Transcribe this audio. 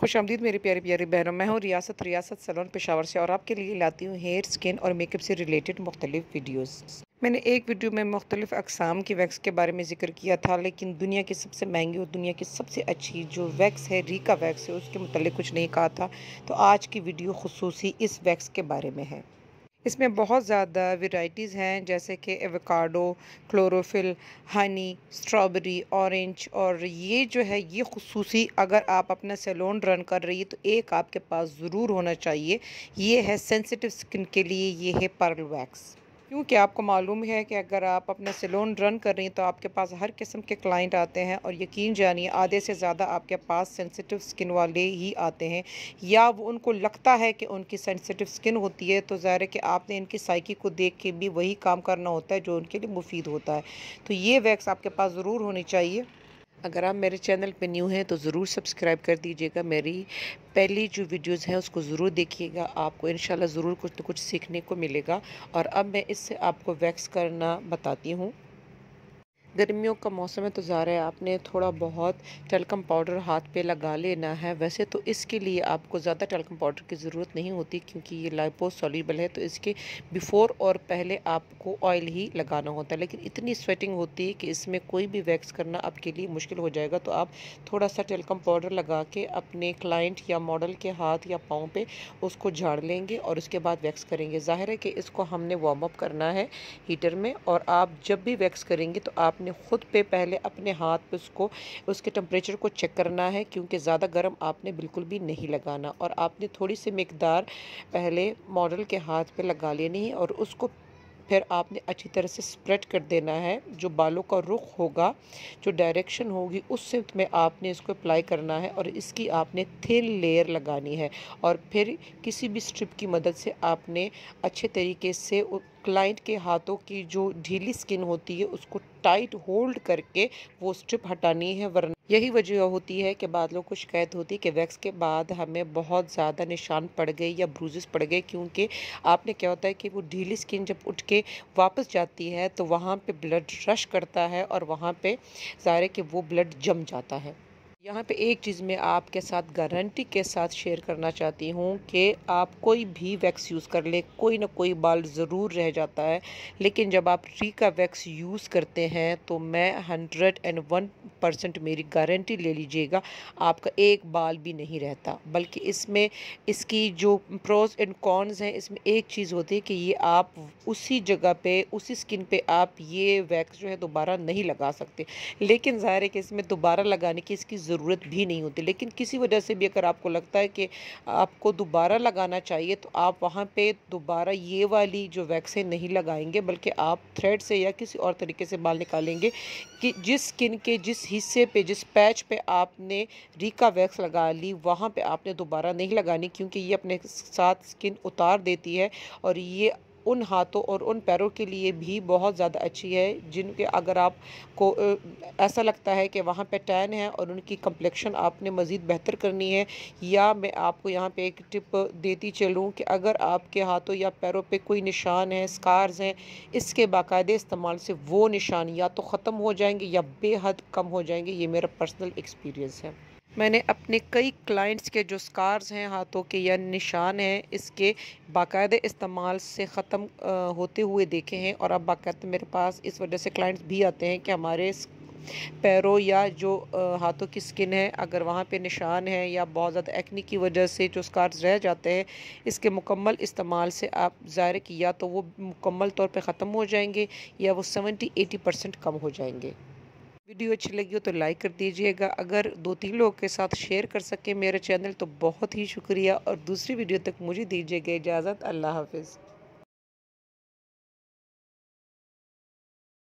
खुश आमदीद मेरी प्यारी प्यारी बहनों मैं हूँ रियासत रियासत सलोन पेशावर से और आपके लिए लाती हूँ हेयर स्किन और मेकअप से रिलेटेड मुख्तलिफ वीडियोस मैंने एक वीडियो में मुख्तलिफ अकसाम की वैक्स के बारे में जिक्र किया था लेकिन दुनिया की सबसे महंगी और दुनिया की सबसे अच्छी जो वैक्स है रीका वैक्स है उसके मतलब कुछ नहीं कहा था तो आज की वीडियो खसूसी इस वैक्स के बारे में है इसमें बहुत ज़्यादा वेराइटीज़ हैं जैसे कि avocado chlorophyll honey strawberry orange और ये जो है ये खसूसी अगर आप अपना सैलून रन कर रही है तो एक आपके पास ज़रूर होना चाहिए ये है सेंसिटिव स्किन के लिए ये है पर्ल वैक्स क्योंकि आपको मालूम है कि अगर आप अपना सैलून रन कर रही हैं तो आपके पास हर किस्म के क्लाइंट आते हैं और यकीन जानिए आधे से ज़्यादा आपके पास सेंसिटिव स्किन वाले ही आते हैं या वो उनको लगता है कि उनकी सेंसिटिव स्किन होती है तो ज़ाहिर है कि आपने इनकी साइकी को देख के भी वही काम करना होता है जो उनके लिए मुफीद होता है तो ये वैक्स आपके पास ज़रूर होनी चाहिए अगर आप मेरे चैनल पे न्यू हैं तो ज़रूर सब्सक्राइब कर दीजिएगा मेरी पहली जो वीडियोस हैं उसको ज़रूर देखिएगा आपको इन ज़रूर कुछ ना तो कुछ सीखने को मिलेगा और अब मैं इससे आपको वैक्स करना बताती हूँ गर्मियों का मौसम है तो रहा है आपने थोड़ा बहुत टलकम पाउडर हाथ पे लगा लेना है वैसे तो इसके लिए आपको ज़्यादा टलकम पाउडर की ज़रूरत नहीं होती क्योंकि ये लाइपो सॉल्यूबल है तो इसके बिफ़ोर और पहले आपको ऑयल ही लगाना होता है लेकिन इतनी स्वेटिंग होती है कि इसमें कोई भी वैक्स करना आपके लिए मुश्किल हो जाएगा तो आप थोड़ा सा टलकम पाउडर लगा के अपने क्लाइंट या मॉडल के हाथ या पाँव पर उसको झाड़ लेंगे और उसके बाद वैक्स करेंगे ज़ाहिर है कि इसको हमने वार्म अप करना है हीटर में और आप जब भी वैक्स करेंगे तो आप अपने ख़ुद पे पहले अपने हाथ पे उसको उसके टम्परेचर को चेक करना है क्योंकि ज़्यादा गर्म आपने बिल्कुल भी नहीं लगाना और आपने थोड़ी सी मकदार पहले मॉडल के हाथ पे लगा लेनी है और उसको फिर आपने अच्छी तरह से स्प्रेड कर देना है जो बालों का रुख होगा जो डायरेक्शन होगी उस में आपने इसको अप्लाई करना है और इसकी आपने थिन लेयर लगानी है और फिर किसी भी स्ट्रिप की मदद से आपने अच्छे तरीके से क्लाइंट के हाथों की जो ढीली स्किन होती है उसको टाइट होल्ड करके वो स्ट्रिप हटानी है वरना यही वजह होती है कि बादलों को शिकायत होती है कि वैक्स के बाद हमें बहुत ज़्यादा निशान पड़ गए या ब्रूजेस पड़ गए क्योंकि आपने क्या होता है कि वो ढीली स्किन जब उठ के वापस जाती है तो वहाँ पे ब्लड रश करता है और वहाँ पे ज़ाहिर है कि वो ब्लड जम जाता है यहाँ पे एक चीज़ मैं आपके साथ गारंटी के साथ शेयर करना चाहती हूँ कि आप कोई भी वैक्स यूज़ कर ले कोई ना कोई बाल ज़रूर रह जाता है लेकिन जब आप री का वैक्स यूज़ करते हैं तो मैं हंड्रेड एंड वन परसेंट मेरी गारंटी ले लीजिएगा आपका एक बाल भी नहीं रहता बल्कि इसमें इसकी जो प्रोज एंड कॉन्स हैं इसमें एक चीज़ होती है कि ये आप उसी जगह पे उसी स्किन पे आप ये वैक्स जो है दोबारा नहीं लगा सकते लेकिन ज़ाहिर है कि इसमें दोबारा लगाने की इसकी ज़रूरत भी नहीं होती लेकिन किसी वजह से भी अगर आपको लगता है कि आपको दोबारा लगाना चाहिए तो आप वहाँ पर दोबारा ये वाली जो वैक्सीन नहीं लगाएंगे बल्कि आप थ्रेड से या किसी और तरीके से बाल निकालेंगे कि जिस स्किन के जिस हिस्से पे जिस पैच पे आपने रीका वैक्स लगा ली वहाँ पे आपने दोबारा नहीं लगानी क्योंकि ये अपने साथ स्किन उतार देती है और ये उन हाथों और उन पैरों के लिए भी बहुत ज़्यादा अच्छी है जिनके अगर आप को ऐसा लगता है कि वहाँ पे टैन है और उनकी कम्प्लेक्शन आपने मज़ीद बेहतर करनी है या मैं आपको यहाँ पे एक टिप देती चलूँ कि अगर आपके हाथों या पैरों पे कोई निशान है स्कार्स हैं इसके बाकायदे इस्तेमाल से वो निशान या तो ख़त्म हो जाएंगे या बेहद कम हो जाएंगे ये मेरा पर्सनल एक्सपीरियंस है मैंने अपने कई क्लाइंट्स के जो स्कार्स हैं हाथों के या निशान हैं इसके बाकायदे इस्तेमाल से ख़त्म होते हुए देखे हैं और अब बाकायदे मेरे पास इस वजह से क्लाइंट्स भी आते हैं कि हमारे पैरों या जो हाथों की स्किन है अगर वहाँ पे निशान है या बहुत ज़्यादा एक्नी की वजह से जो स्कार्स रह जाते हैं इसके मुकम्मल इस्तेमाल से आप ज़ाहिर किया या तो वो मुकम्मल तौर पे ख़त्म हो जाएंगे या वो 70-80 परसेंट कम हो जाएंगे वीडियो अच्छी लगी हो तो लाइक कर दीजिएगा अगर दो तीन लोगों के साथ शेयर कर सकें मेरा चैनल तो बहुत ही शुक्रिया और दूसरी वीडियो तक मुझे दीजिएगा इजाज़त अल्लाह हाफिज़